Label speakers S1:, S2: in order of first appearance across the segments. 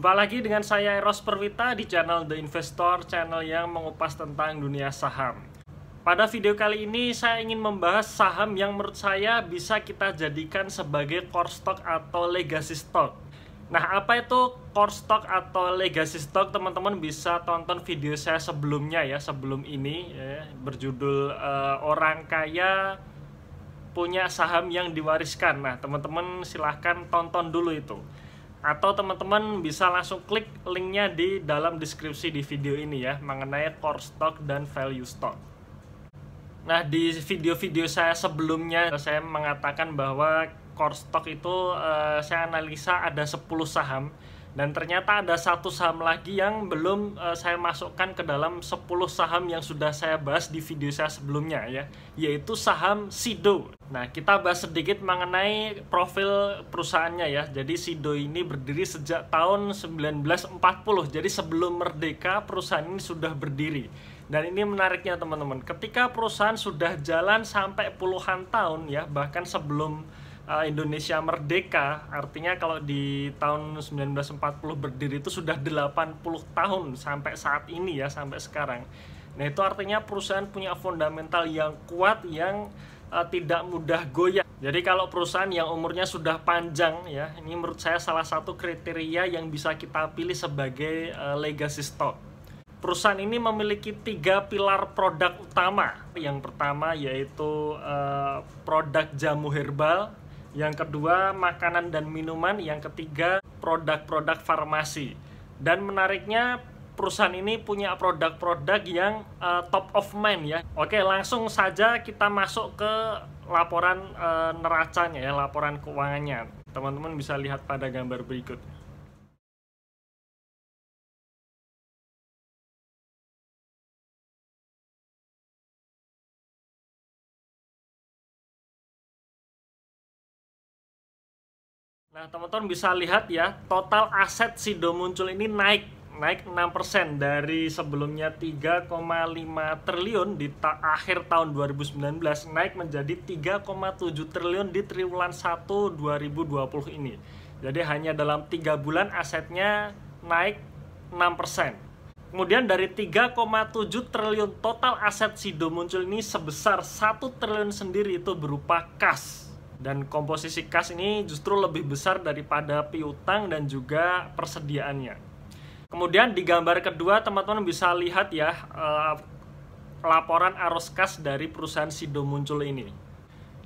S1: Jumpa lagi dengan saya Eros Perwita di channel The Investor, channel yang mengupas tentang dunia saham. Pada video kali ini saya ingin membahas saham yang menurut saya bisa kita jadikan sebagai core stock atau legacy stock. Nah, apa itu core stock atau legacy stock? Teman-teman bisa tonton video saya sebelumnya ya, sebelum ini ya, berjudul uh, orang kaya punya saham yang diwariskan. Nah, teman-teman silahkan tonton dulu itu atau teman-teman bisa langsung klik linknya di dalam deskripsi di video ini ya mengenai core stock dan value stock nah di video-video saya sebelumnya saya mengatakan bahwa core stock itu eh, saya analisa ada 10 saham dan ternyata ada satu saham lagi yang belum uh, saya masukkan ke dalam 10 saham yang sudah saya bahas di video saya sebelumnya ya yaitu saham Sido nah kita bahas sedikit mengenai profil perusahaannya ya jadi Sido ini berdiri sejak tahun 1940 jadi sebelum merdeka perusahaan ini sudah berdiri dan ini menariknya teman-teman ketika perusahaan sudah jalan sampai puluhan tahun ya bahkan sebelum uh, Indonesia merdeka artinya kalau di tahun 1940 berdiri itu sudah 80 tahun sampai saat ini ya sampai sekarang nah itu artinya perusahaan punya fundamental yang kuat yang uh, tidak mudah goyah jadi kalau perusahaan yang umurnya sudah panjang ya ini menurut saya salah satu kriteria yang bisa kita pilih sebagai uh, legacy stock perusahaan ini memiliki tiga pilar produk utama. Yang pertama yaitu uh, produk jamu herbal, yang kedua makanan dan minuman, yang ketiga produk-produk farmasi. Dan menariknya perusahaan ini punya produk-produk yang uh, top of mind ya. Oke, langsung saja kita masuk ke laporan uh, neracanya ya, laporan keuangannya. Teman-teman bisa lihat pada gambar berikut. Nah, teman-teman bisa lihat ya, total aset Sido muncul ini naik, naik 6% dari sebelumnya 3,5 triliun di ta akhir tahun 2019 naik menjadi 3,7 triliun di triwulan 1 2020 ini. Jadi hanya dalam 3 bulan asetnya naik 6%. Kemudian dari 3,7 triliun total aset Sido muncul ini sebesar 1 triliun sendiri itu berupa kas dan komposisi kas ini justru lebih besar daripada piutang dan juga persediaannya. Kemudian di gambar kedua teman-teman bisa lihat ya eh, laporan arus kas dari perusahaan Sido muncul ini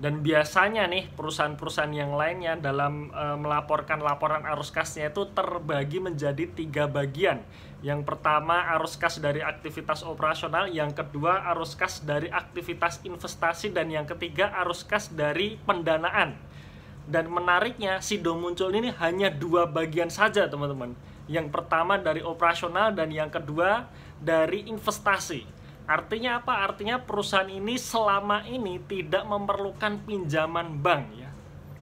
S1: dan biasanya nih perusahaan-perusahaan yang lainnya dalam e, melaporkan laporan arus kasnya itu terbagi menjadi tiga bagian yang pertama arus kas dari aktivitas operasional yang kedua arus kas dari aktivitas investasi dan yang ketiga arus kas dari pendanaan dan menariknya Sido muncul ini hanya dua bagian saja teman-teman yang pertama dari operasional dan yang kedua dari investasi Artinya apa? Artinya perusahaan ini selama ini tidak memerlukan pinjaman bank ya.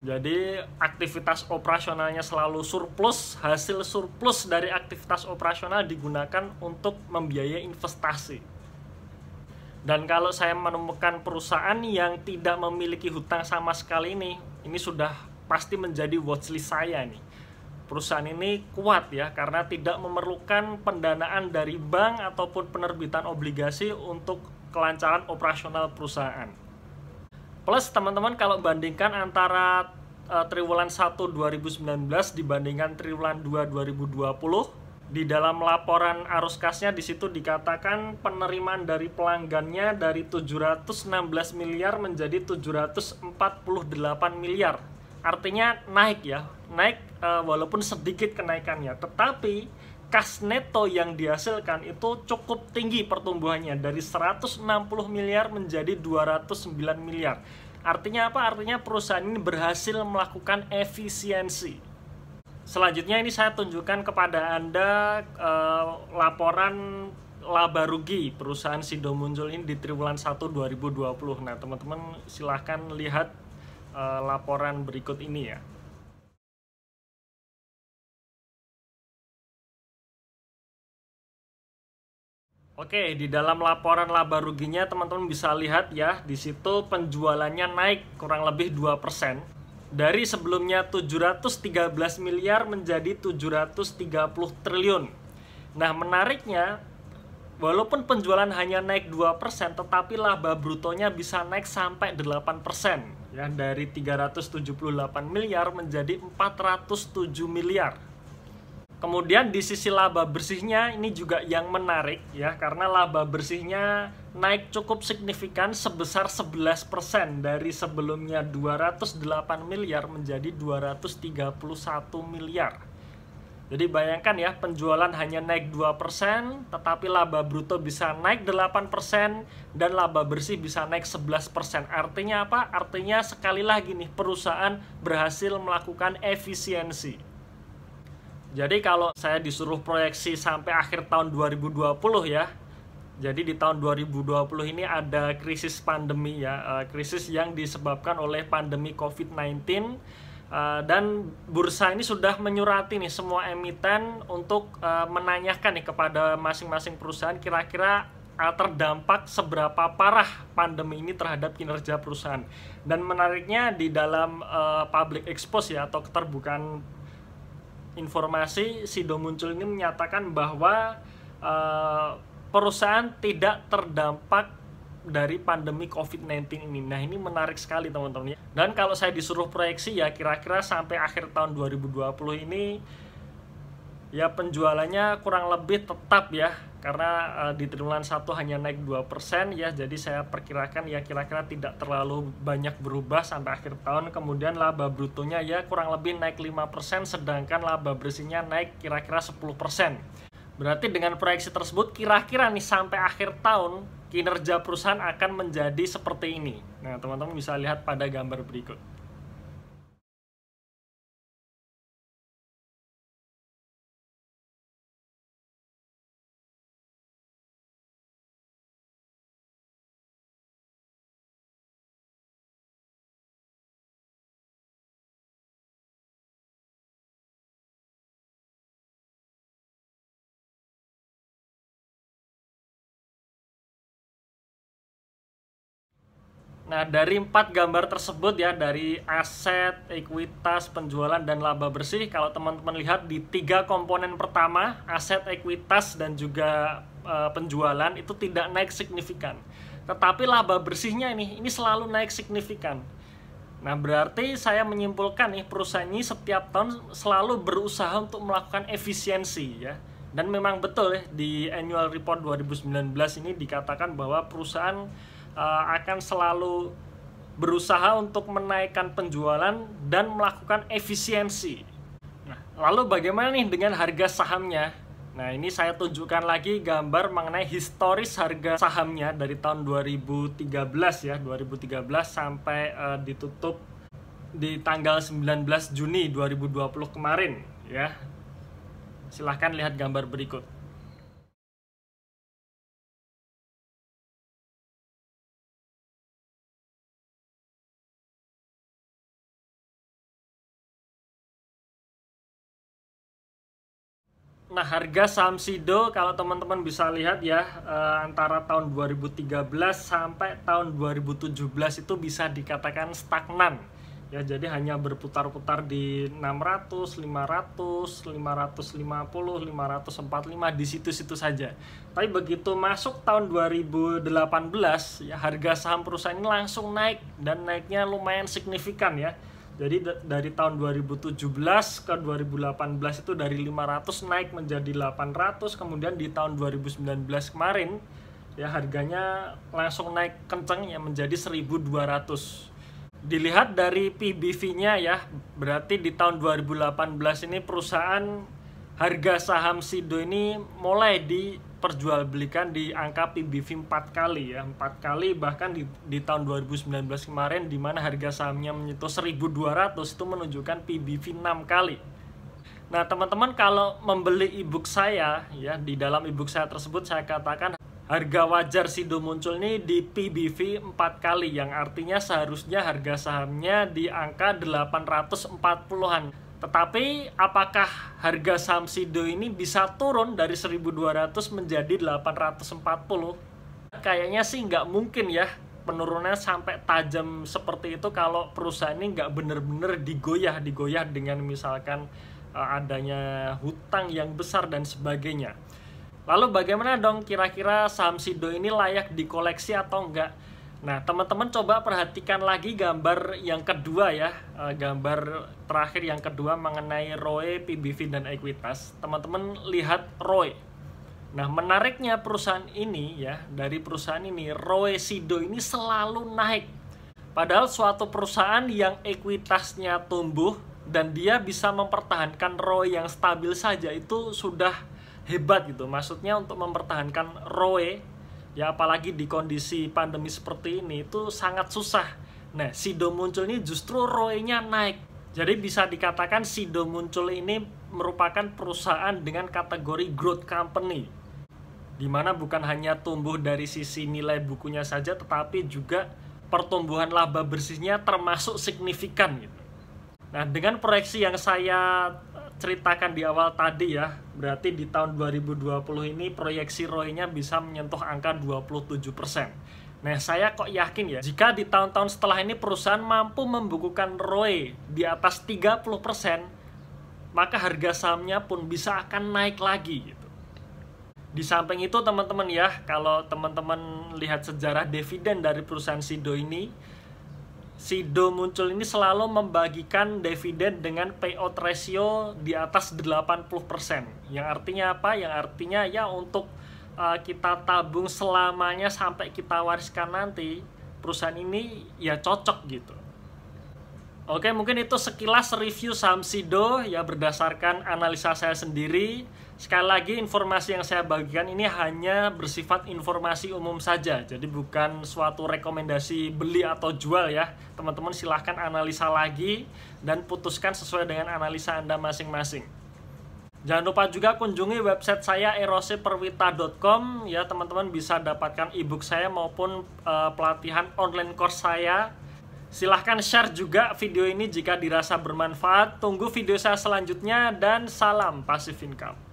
S1: Jadi aktivitas operasionalnya selalu surplus, hasil surplus dari aktivitas operasional digunakan untuk membiayai investasi. Dan kalau saya menemukan perusahaan yang tidak memiliki hutang sama sekali ini, ini sudah pasti menjadi watchlist saya nih perusahaan ini kuat ya karena tidak memerlukan pendanaan dari bank ataupun penerbitan obligasi untuk kelancaran operasional perusahaan. Plus teman-teman kalau bandingkan antara uh, triwulan 1 2019 dibandingkan triwulan 2 2020 di dalam laporan arus kasnya di situ dikatakan penerimaan dari pelanggannya dari 716 miliar menjadi 748 miliar artinya naik ya naik uh, walaupun sedikit kenaikannya tetapi kas neto yang dihasilkan itu cukup tinggi pertumbuhannya dari 160 miliar menjadi 209 miliar artinya apa artinya perusahaan ini berhasil melakukan efisiensi selanjutnya ini saya tunjukkan kepada anda eh, laporan laba rugi perusahaan Sido Muncul ini di triwulan 1 2020. Nah, teman-teman silahkan lihat Eh, laporan berikut ini ya. Oke, di dalam laporan laba ruginya teman-teman bisa lihat ya, di situ penjualannya naik kurang lebih 2% dari sebelumnya 713 miliar menjadi 730 triliun. Nah, menariknya walaupun penjualan hanya naik 2%, tetapi laba brutonya bisa naik sampai persen ya dari 378 miliar menjadi 407 miliar. Kemudian di sisi laba bersihnya ini juga yang menarik ya karena laba bersihnya naik cukup signifikan sebesar 11% dari sebelumnya 208 miliar menjadi 231 miliar. Jadi bayangkan ya, penjualan hanya naik 2%, tetapi laba bruto bisa naik 8% dan laba bersih bisa naik 11%. Artinya apa? Artinya sekali lagi nih, perusahaan berhasil melakukan efisiensi. Jadi kalau saya disuruh proyeksi sampai akhir tahun 2020 ya, jadi di tahun 2020 ini ada krisis pandemi ya, eh, krisis yang disebabkan oleh pandemi COVID-19 Eh, dan bursa ini sudah menyurati nih semua emiten untuk uh, menanyakan nih kepada masing-masing perusahaan kira-kira uh, terdampak seberapa parah pandemi ini terhadap kinerja perusahaan. Dan menariknya di dalam uh, public expose ya atau keterbukaan informasi Sido muncul ini menyatakan bahwa uh, perusahaan tidak terdampak dari pandemi COVID-19 ini. Nah, ini menarik sekali teman-teman. Ya. Dan kalau saya disuruh proyeksi ya kira-kira sampai akhir tahun 2020 ini ya penjualannya kurang lebih tetap ya karena e, di triwulan satu hanya naik 2% ya jadi saya perkirakan ya kira-kira tidak terlalu banyak berubah sampai akhir tahun kemudian laba brutonya ya kurang lebih naik 5% sedangkan laba bersihnya naik kira-kira 10% Berarti dengan proyeksi tersebut kira-kira nih sampai akhir tahun kinerja perusahaan akan menjadi seperti ini. Nah, teman-teman bisa lihat pada gambar berikut. Nah, dari empat gambar tersebut ya, dari aset, ekuitas, penjualan, dan laba bersih, kalau teman-teman lihat di tiga komponen pertama, aset, ekuitas, dan juga e, penjualan itu tidak naik signifikan. Tetapi laba bersihnya ini, ini selalu naik signifikan. Nah, berarti saya menyimpulkan nih, perusahaan ini setiap tahun selalu berusaha untuk melakukan efisiensi ya. Dan memang betul ya, di annual report 2019 ini dikatakan bahwa perusahaan uh, akan selalu berusaha untuk menaikkan penjualan dan melakukan efisiensi. Nah, lalu bagaimana nih dengan harga sahamnya? Nah, ini saya tunjukkan lagi gambar mengenai historis harga sahamnya dari tahun 2013 ya, 2013 sampai uh, ditutup di tanggal 19 Juni 2020 kemarin ya. Silahkan lihat gambar berikut. Nah, harga saham Sido kalau teman-teman bisa lihat ya eh, antara tahun 2013 sampai tahun 2017 itu bisa dikatakan stagnan. Ya, jadi hanya berputar-putar di 600, 500, 550, 545 di situ-situ saja. Tapi begitu masuk tahun 2018 ya harga saham perusahaan ini langsung naik dan naiknya lumayan signifikan ya jadi dari tahun 2017 ke 2018 itu dari 500 naik menjadi 800, kemudian di tahun 2019 kemarin ya harganya langsung naik kenceng ya menjadi 1200. Dilihat dari PBV-nya ya, berarti di tahun 2018 ini perusahaan harga saham Sido ini mulai di diperjualbelikan di angka PBV 4 kali ya 4 kali bahkan di, di tahun 2019 kemarin di mana harga sahamnya menyentuh 1200 itu menunjukkan PBV 6 kali Nah teman-teman kalau membeli ebook saya ya di dalam ebook saya tersebut saya katakan harga wajar Sido muncul ini di PBV 4 kali yang artinya seharusnya harga sahamnya di angka 840-an tetapi apakah harga saham Sido ini bisa turun dari 1200 menjadi 840? Kayaknya sih nggak mungkin ya penurunannya sampai tajam seperti itu kalau perusahaan ini nggak bener-bener digoyah digoyah dengan misalkan eh, adanya hutang yang besar dan sebagainya. Lalu bagaimana dong kira-kira saham Sido ini layak dikoleksi atau enggak? Nah, teman-teman coba perhatikan lagi gambar yang kedua ya, eh, gambar terakhir yang kedua mengenai ROE, PBV, dan ekuitas. Teman-teman lihat ROE. Nah, menariknya perusahaan ini ya, dari perusahaan ini, ROE Sido ini selalu naik. Padahal suatu perusahaan yang ekuitasnya tumbuh dan dia bisa mempertahankan ROE yang stabil saja itu sudah hebat gitu. Maksudnya untuk mempertahankan ROE ya apalagi di kondisi pandemi seperti ini itu sangat susah nah Sido muncul ini justru ROE-nya naik jadi bisa dikatakan Sido muncul ini merupakan perusahaan dengan kategori growth company di mana bukan hanya tumbuh dari sisi nilai bukunya saja tetapi juga pertumbuhan laba bersihnya termasuk signifikan gitu. Nah dengan proyeksi yang saya ceritakan di awal tadi ya, berarti di tahun 2020 ini proyeksi ROI-nya bisa menyentuh angka 27%. Nah, saya kok yakin ya, jika di tahun-tahun setelah ini perusahaan mampu membukukan ROE di atas 30%, maka harga sahamnya pun bisa akan naik lagi gitu. Di samping itu teman-teman ya, kalau teman-teman lihat sejarah dividen dari perusahaan Sido ini, Sido muncul ini selalu membagikan dividen dengan payout ratio di atas 80%. Yang artinya apa? Yang artinya ya untuk uh, kita tabung selamanya sampai kita wariskan nanti, perusahaan ini ya cocok gitu. Oke, mungkin itu sekilas review saham Sido ya berdasarkan analisa saya sendiri. Sekali lagi informasi yang saya bagikan ini hanya bersifat informasi umum saja, jadi bukan suatu rekomendasi beli atau jual ya. Teman-teman silahkan analisa lagi dan putuskan sesuai dengan analisa Anda masing-masing. Jangan lupa juga kunjungi website saya eroseperwita.com ya teman-teman bisa dapatkan ebook saya maupun uh, pelatihan online course saya Silahkan share juga video ini jika dirasa bermanfaat. Tunggu video saya selanjutnya, dan salam pasif income.